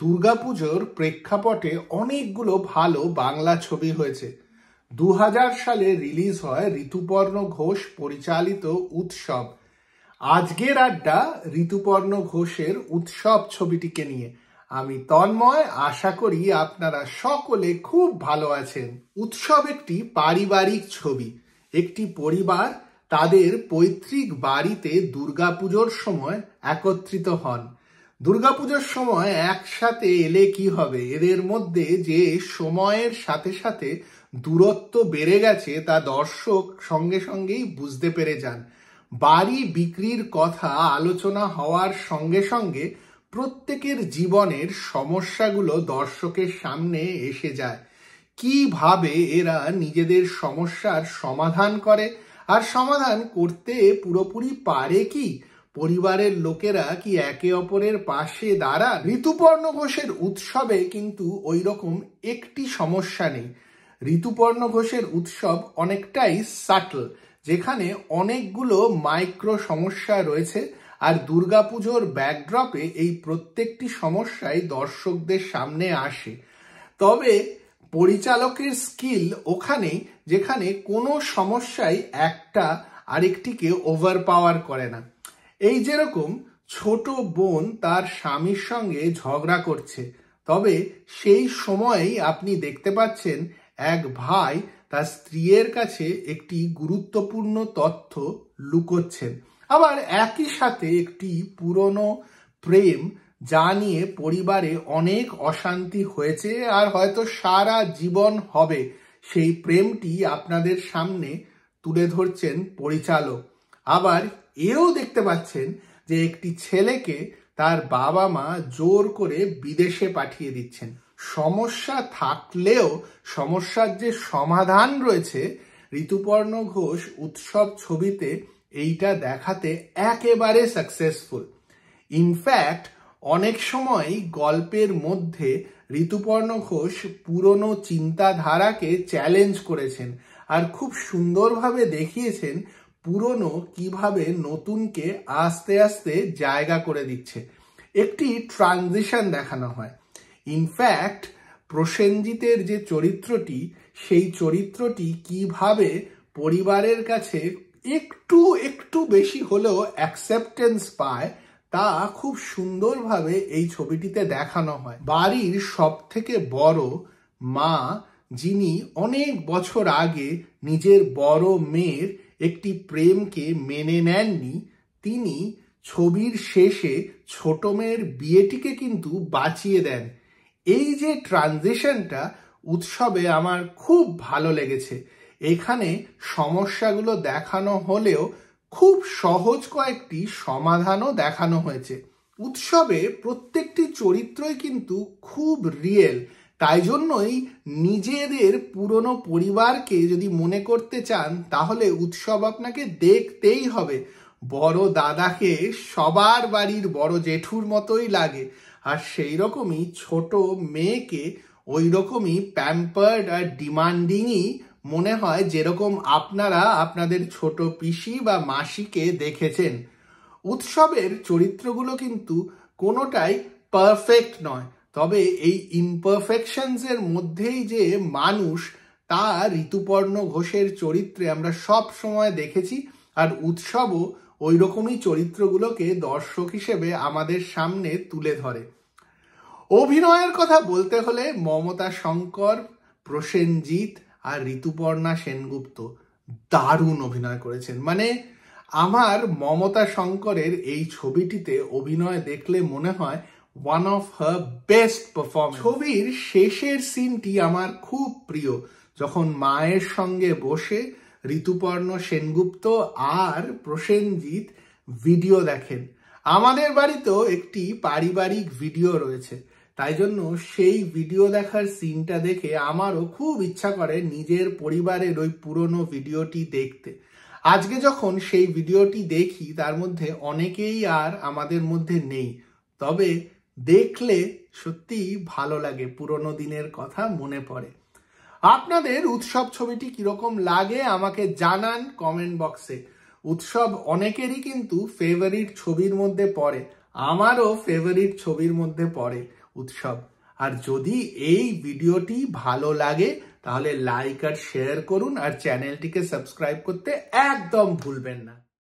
দুর্গাপুজোর প্রেক্ষাপটে অনেকগুলো ভালো বাংলা ছবি হয়েছে দু সালে রিলিজ হয় ঋতুপর্ণ ঘোষ পরিচালিত উৎসব আজকের আড্ডা ঋতুপর্ণ ঘোষের উৎসব ছবিটিকে নিয়ে আমি তন্ময় আশা করি আপনারা সকলে খুব ভালো আছেন উৎসব একটি পারিবারিক ছবি একটি পরিবার তাদের পৈতৃক বাড়িতে দুর্গাপুজোর সময় একত্রিত হন দুর্গাপুজোর সময় একসাথে এলে কি হবে এদের মধ্যে যে সময়ের সাথে সাথে দূরত্ব বেড়ে গেছে তা দর্শক সঙ্গে সঙ্গেই বুঝতে পেরে যান বাড়ি বিক্রির কথা আলোচনা হওয়ার সঙ্গে সঙ্গে প্রত্যেকের জীবনের সমস্যাগুলো দর্শকের সামনে এসে যায় কিভাবে এরা নিজেদের সমস্যার সমাধান করে আর সমাধান করতে পুরোপুরি পারে কি পরিবারের লোকেরা কি একে অপরের পাশে দাঁড়ান ঋতুপর্ণ ঘোষের উৎসবে কিন্তু ওই রকম একটি সমস্যা নেই ঋতুপর্ণ ঘোষের উৎসব অনেকটাই সাটল যেখানে অনেকগুলো মাইক্রো সমস্যা রয়েছে আর দুর্গাপুজোর ব্যাকড্রপে এই প্রত্যেকটি সমস্যাই দর্শকদের সামনে আসে তবে পরিচালকের স্কিল ওখানেই যেখানে কোনো সমস্যাই একটা আরেকটিকে ওভার পাওয়ার করে না এই যেরকম ছোট বোন তার স্বামীর সঙ্গে ঝগড়া করছে তবে সেই সময়েই আপনি দেখতে পাচ্ছেন এক ভাই তার স্ত্রীয়ের কাছে একটি গুরুত্বপূর্ণ তথ্য লুকোচ্ছেন আবার একই সাথে একটি পুরনো প্রেম যা নিয়ে পরিবারে অনেক অশান্তি হয়েছে আর হয়তো সারা জীবন হবে সেই প্রেমটি আপনাদের সামনে তুলে ধরছেন পরিচালক আবার এও দেখতে পাচ্ছেন যে একটি ছেলেকে তার বাবা মা জোর করে বিদেশে পাঠিয়ে দিচ্ছেন সমস্যা থাকলেও সমস্যার যে সমাধান রয়েছে ঋতুপর্ণ ঘোষ উৎসব ছবিতে এইটা দেখাতে একেবারে সাকসেসফুল ইনফ্যাক্ট অনেক সময় গল্পের মধ্যে ঋতুপর্ণ ঘোষ পুরনো চিন্তাধারাকে চ্যালেঞ্জ করেছেন আর খুব সুন্দরভাবে দেখিয়েছেন পুরনো কিভাবে নতুনকে আস্তে আস্তে জায়গা করে দিচ্ছে একটি ট্রানজিশন দেখানো হয় ইনফ্যাক্ট প্রসেনজিতের যে চরিত্রটি সেই চরিত্রটি কিভাবে পরিবারের কাছে একটু একটু বেশি হলেও অ্যাকসেপ্টেন্স পায় তা খুব সুন্দরভাবে এই ছবিটিতে দেখানো হয় বাড়ির সব থেকে বড় মা যিনি অনেক বছর আগে নিজের বড় মেয়ের একটি প্রেমকে মেনে নেননি তিনি ছবির শেষে ছোট মেয়ের বিয়েটিকে কিন্তু বাঁচিয়ে দেন এই যে ট্রানজিশনটা উৎসবে আমার খুব ভালো লেগেছে এখানে সমস্যাগুলো দেখানো হলেও খুব সহজ কয়েকটি সমাধানও দেখানো হয়েছে উৎসবে প্রত্যেকটি চরিত্রই কিন্তু খুব রিয়েল তাই জন্যই নিজেদের পুরনো পরিবারকে যদি মনে করতে চান তাহলে উৎসব আপনাকে দেখতেই হবে বড় দাদাকে সবার বাড়ির বড় জেঠুর মতোই লাগে আর সেই রকমই ছোট মেয়েকে ওই রকমই প্যাম্পার্ড আর ডিমান্ডিংই মনে হয় যেরকম আপনারা আপনাদের ছোট পিসি বা মাসিকে দেখেছেন উৎসবের চরিত্রগুলো কিন্তু কোনোটাই পারফেক্ট নয় তবে এই এর মধ্যেই যে মানুষ তা ঋতুপর্ণ ঘোষের চরিত্রে আমরা সব সময় দেখেছি আর উৎসবও ওই রকমই চরিত্রগুলোকে দর্শক হিসেবে আমাদের সামনে তুলে ধরে অভিনয়ের কথা বলতে হলে মমতা শঙ্কর প্রসেনজিৎ আর ঋতুপর্ণা সেনগুপ্ত দারুণ অভিনয় করেছেন মানে আমার মমতা শঙ্করের এই ছবিটিতে অভিনয় দেখলে মনে হয় one of her best performance ছবির শেষের সিনটি আমার খুব প্রিয় যখন মায়ের সঙ্গে বসে ঋতুপর্ণ সেনগুপ্ত আর প্রসেনজিৎ ভিডিও দেখেন আমাদের বাড়িতেও একটি পারিবারিক ভিডিও রয়েছে তাই জন্য সেই ভিডিও দেখার সিনটা দেখে আমারও খুব ইচ্ছা করে নিজের পরিবারের ওই পুরনো ভিডিওটি দেখতে আজকে যখন সেই ভিডিওটি দেখি তার মধ্যে অনেকেই আর আমাদের মধ্যে নেই তবে দেখলে সত্যি ভালো লাগে পুরনো দিনের কথা মনে পড়ে আপনাদের উৎসব ছবিটি কিরকম লাগে আমাকে জানান কমেন্ট বক্সে উৎসব অনেকেরই কিন্তু ফেভারিট ছবির মধ্যে পড়ে আমারও ফেভারিট ছবির মধ্যে পড়ে উৎসব আর যদি এই ভিডিওটি ভালো লাগে তাহলে লাইক আর শেয়ার করুন আর চ্যানেলটিকে সাবস্ক্রাইব করতে একদম ভুলবেন না